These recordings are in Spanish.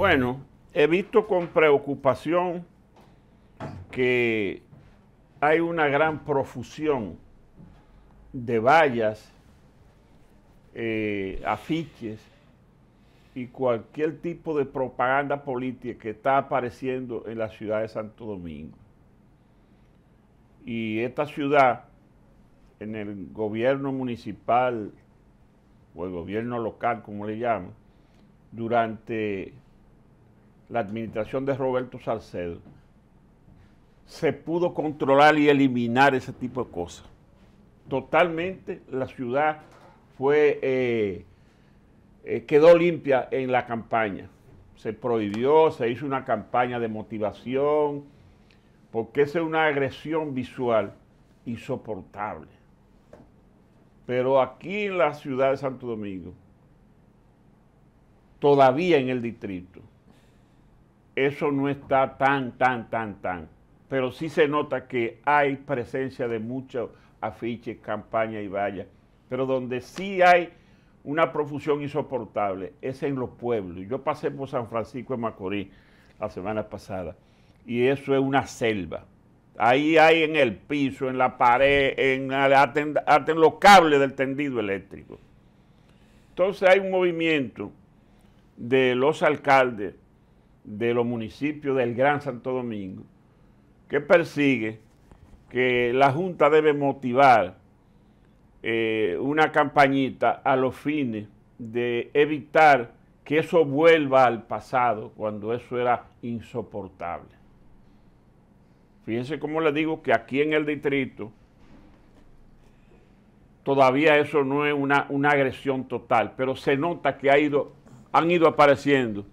Bueno, he visto con preocupación que hay una gran profusión de vallas, eh, afiches y cualquier tipo de propaganda política que está apareciendo en la ciudad de Santo Domingo. Y esta ciudad, en el gobierno municipal o el gobierno local, como le llaman, durante la administración de Roberto Salcedo, se pudo controlar y eliminar ese tipo de cosas. Totalmente la ciudad fue, eh, eh, quedó limpia en la campaña. Se prohibió, se hizo una campaña de motivación, porque esa es una agresión visual insoportable. Pero aquí en la ciudad de Santo Domingo, todavía en el distrito, eso no está tan, tan, tan, tan. Pero sí se nota que hay presencia de muchos afiches, campañas y vallas. Pero donde sí hay una profusión insoportable es en los pueblos. Yo pasé por San Francisco de Macorís la semana pasada y eso es una selva. Ahí hay en el piso, en la pared, en, en los cables del tendido eléctrico. Entonces hay un movimiento de los alcaldes de los municipios del Gran Santo Domingo, que persigue que la Junta debe motivar eh, una campañita a los fines de evitar que eso vuelva al pasado cuando eso era insoportable. Fíjense cómo les digo que aquí en el distrito todavía eso no es una, agresión total, pero se nota que ha ido, han ido apareciendo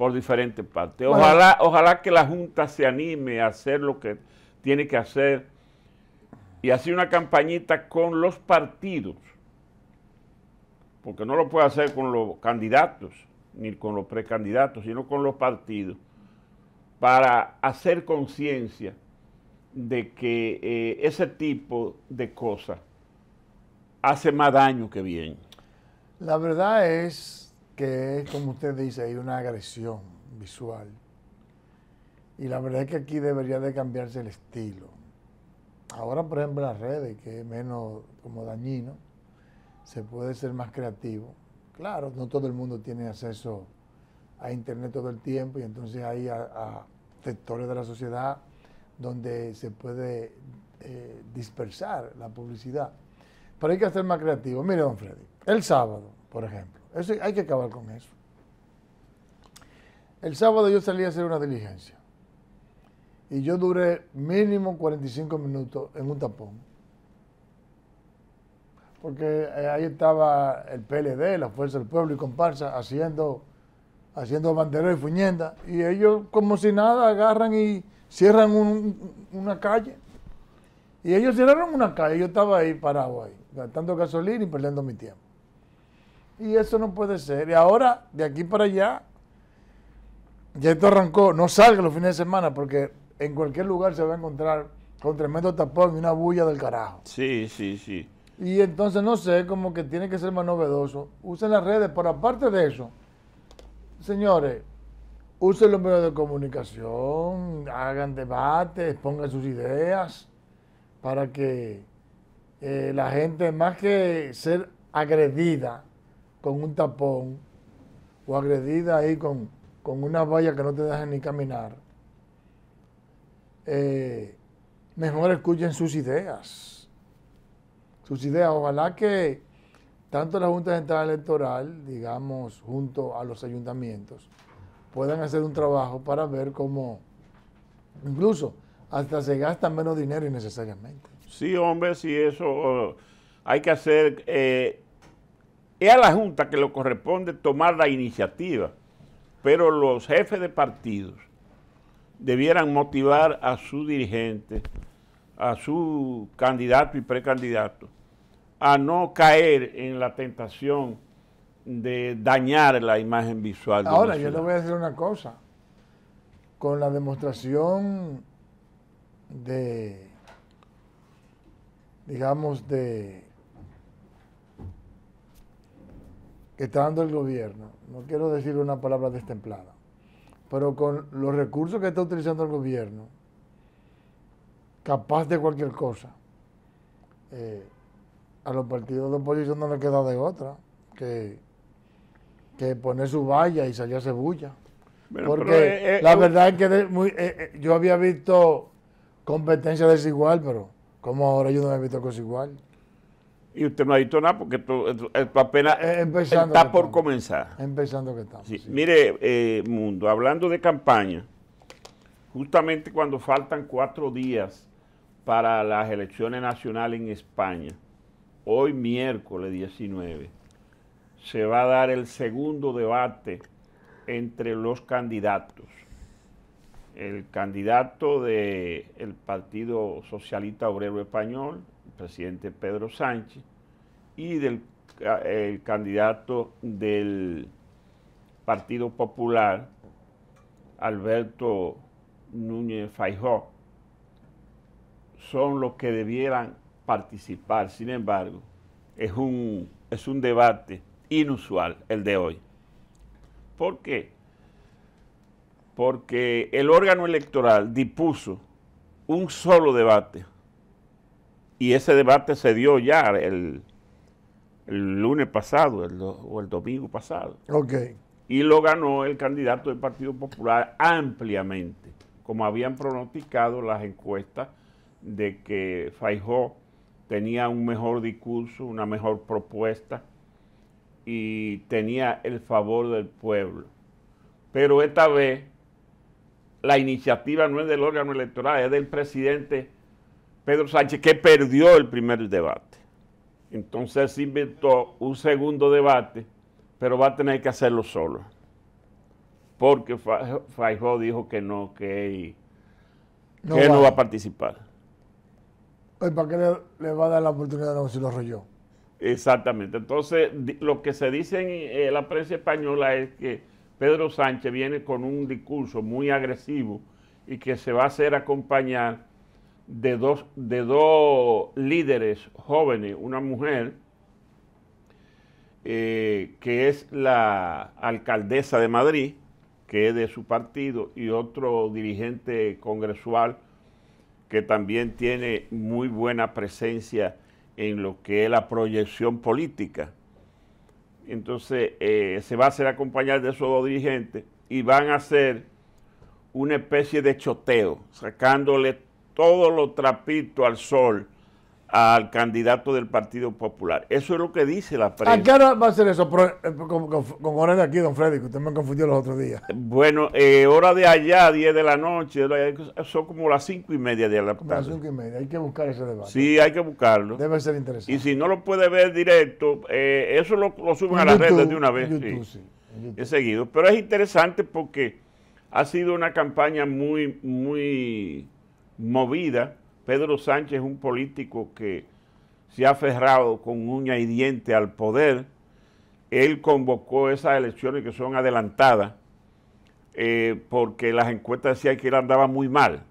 por diferentes partes. Ojalá, ojalá que la Junta se anime a hacer lo que tiene que hacer y hacer una campañita con los partidos, porque no lo puede hacer con los candidatos ni con los precandidatos, sino con los partidos, para hacer conciencia de que eh, ese tipo de cosas hace más daño que bien. La verdad es que es, como usted dice, hay una agresión visual. Y la verdad es que aquí debería de cambiarse el estilo. Ahora, por ejemplo, las redes, que es menos como dañino, se puede ser más creativo. Claro, no todo el mundo tiene acceso a internet todo el tiempo y entonces hay a, sectores de la sociedad donde se puede eh, dispersar la publicidad. Pero hay que ser más creativo. Mire, don Freddy, el sábado, por ejemplo, hay que acabar con eso. El sábado yo salí a hacer una diligencia y yo duré mínimo 45 minutos en un tapón. Porque eh, ahí estaba el PLD, la Fuerza del Pueblo y comparsa haciendo, haciendo banderos y fuñenda. Y ellos como si nada agarran y cierran una calle. Y ellos cerraron una calle, yo estaba ahí parado ahí, gastando gasolina y perdiendo mi tiempo. Y eso no puede ser. Y ahora, de aquí para allá, ya esto arrancó. No salga los fines de semana porque en cualquier lugar se va a encontrar con tremendo tapón y una bulla del carajo. Sí, sí, sí. Y entonces, no sé, como que tiene que ser más novedoso. Usen las redes, pero aparte de eso, señores, usen los medios de comunicación, hagan debates, pongan sus ideas para que eh, la gente, más que ser agredida, con un tapón o agredida ahí con, una valla que no te deja ni caminar, eh, mejor escuchen sus ideas. Sus ideas. Ojalá que tanto la Junta Central Electoral, digamos, junto a los ayuntamientos, puedan hacer un trabajo para ver cómo, incluso, hasta se gasta menos dinero innecesariamente. Sí, hombre, sí, eso oh, hay que hacer eh, es a la Junta que le corresponde tomar la iniciativa, pero los jefes de partidos debieran motivar a su dirigente, a su candidato y precandidato, a no caer en la tentación de dañar la imagen visual. Ahora, yo le voy a decir una cosa. Con la demostración de, digamos, de está dando el gobierno, no quiero decir una palabra destemplada, pero con los recursos que está utilizando el gobierno, capaz de cualquier cosa, eh, a los partidos de oposición no les queda de otra que, que poner su valla y salirse bulla. Porque eh, eh, la verdad es que yo había visto competencia desigual, pero como ahora yo no he visto cosa igual. Y usted no ha dicho nada porque esto, apenas eh, está por comenzar. Empezando que estamos. Mire, eh, Mundo, hablando de campaña, justamente cuando faltan cuatro días para las elecciones nacionales en España, hoy miércoles 19, se va a dar el segundo debate entre los candidatos. El candidato del Partido Socialista Obrero Español, presidente Pedro Sánchez y del candidato del Partido Popular, Alberto Núñez Fajó, son los que debieran participar. Sin embargo, es un, es un debate inusual el de hoy. ¿Por qué? Porque el órgano electoral dispuso un solo debate y ese debate se dio ya el, lunes pasado o el domingo pasado. Ok. Y lo ganó el candidato del Partido Popular ampliamente, como habían pronosticado las encuestas de que Fajó tenía un mejor discurso, una mejor propuesta y tenía el favor del pueblo. Pero esta vez la iniciativa no es del órgano electoral, es del presidente Pedro Sánchez, que perdió el primer debate. Entonces inventó un segundo debate, pero va a tener que hacerlo solo. Porque Fajó dijo que no, que, no, va. no va a participar. Pues, ¿Para qué le, va a dar la oportunidad a lo Rolló? Exactamente. Entonces, lo que se dice en la prensa española es que Pedro Sánchez viene con un discurso muy agresivo y que se va a hacer acompañar de dos, de dos líderes jóvenes, una mujer eh, que es la alcaldesa de Madrid, que es de su partido, y otro dirigente congresual que también tiene muy buena presencia en lo que es la proyección política. Entonces eh, se va a hacer acompañar de esos dos dirigentes y van a hacer una especie de choteo, sacándole todos los trapitos al sol al candidato del Partido Popular. Eso es lo que dice la prensa. ¿A qué hora va a ser eso? Eh, con, con, de aquí, don Freddy, que usted me confundió los otros días. Bueno, eh, hora de allá, 10 de la noche, son como las 5 y media de la tarde. las 5 y media, hay que buscar ese debate. Sí, hay que buscarlo. Debe ser interesante. Y si no lo puede ver directo, eh, eso lo, suben a las redes de una vez. YouTube, sí, seguido. Pero es interesante porque ha sido una campaña muy, muy movida. Pedro Sánchez es un político que se ha aferrado con uña y diente al poder. Él convocó esas elecciones que son adelantadas eh, porque las encuestas decían que él andaba muy mal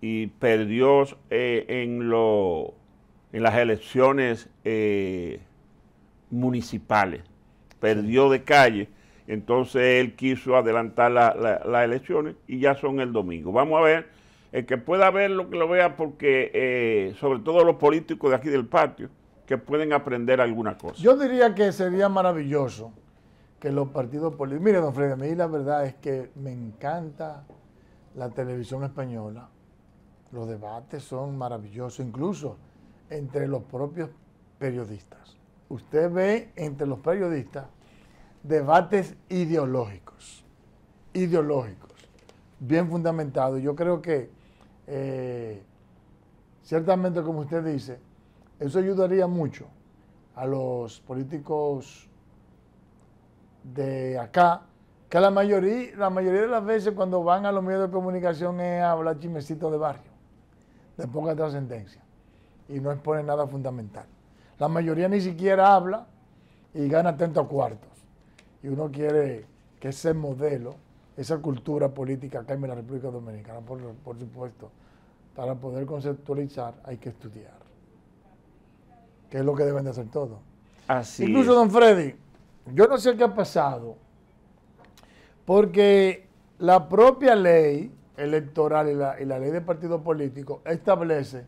y perdió eh, en, en las elecciones eh, municipales, perdió de calle. Entonces él quiso adelantar las elecciones y ya son el domingo. Vamos a ver el eh, que pueda verlo, que lo vea, porque eh, sobre todo los políticos de aquí del patio, que pueden aprender alguna cosa. Yo diría que sería maravilloso que los partidos políticos... Mire, don Freddy, a mí la verdad es que me encanta la televisión española. Los debates son maravillosos, incluso entre los propios periodistas. Usted ve entre los periodistas debates ideológicos, ideológicos, bien fundamentados. Yo creo que eh, ciertamente como usted dice, eso ayudaría mucho a los políticos de acá, que la mayoría, la mayoría de las veces cuando van a los medios de comunicación es a hablar chimecitos de barrio, de poca trascendencia, y no expone nada fundamental. La mayoría ni siquiera habla y gana tantos cuartos. Y uno quiere que ese modelo esa cultura política acá en la República Dominicana, por, supuesto, para poder conceptualizar hay que estudiar, que es lo que deben de hacer todos. Incluso, don Freddy, yo no sé qué ha pasado, porque la propia ley electoral y la, ley de partido político establece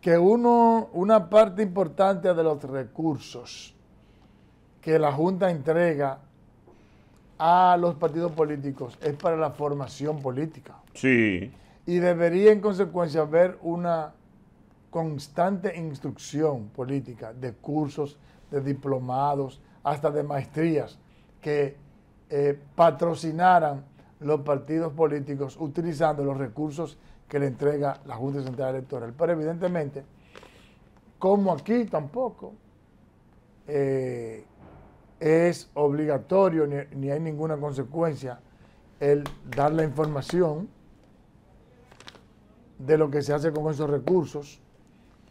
que uno, una parte importante de los recursos que la Junta entrega a los partidos políticos es para la formación política. Sí. Y debería en consecuencia haber una constante instrucción política de cursos, de diplomados, hasta de maestrías que eh, patrocinaran los partidos políticos utilizando los recursos que le entrega la Junta Central Electoral. Pero evidentemente, como aquí tampoco, eh, es obligatorio ni, hay ninguna consecuencia el dar la información de lo que se hace con esos recursos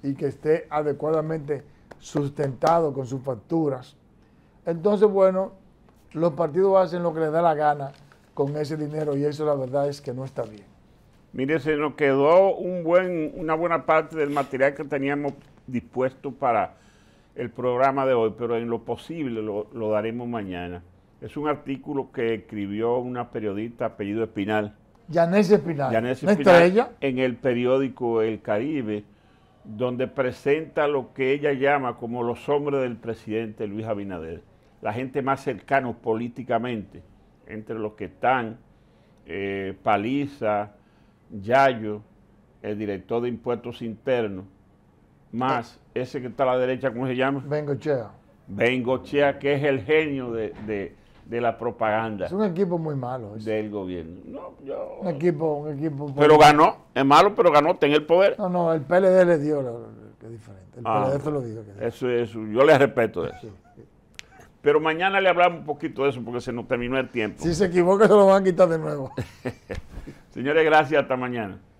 y que esté adecuadamente sustentado con sus facturas. Entonces, bueno, los partidos hacen lo que les da la gana con ese dinero y eso la verdad es que no está bien. Mire, se nos quedó un buen, una buena parte del material que teníamos dispuesto para el programa de hoy, pero en lo posible lo, daremos mañana. Es un artículo que escribió una periodista apellido Espinal. Yanés Espinal. ¿no Espinal. ella? En el periódico El Caribe, donde presenta lo que ella llama como los hombres del presidente Luis Abinader. La gente más cercana políticamente, entre los que están eh, Paliza, Yayo, el director de Impuestos Internos, más ese que está a la derecha, ¿cómo se llama? Bengochea. Bengochea, que es el genio de, la propaganda. Es un equipo muy malo. Del gobierno. Un equipo, un equipo... Pero ganó, es malo, pero ganó, Tiene el poder. No, no, el PLD le dio, lo, es diferente. El ah, PLD se lo dio. eso, eso, yo le respeto eso. Pero mañana le hablamos un poquito de eso porque se nos terminó el tiempo. Si se equivoca se lo van a quitar de nuevo. Señores, gracias, hasta mañana.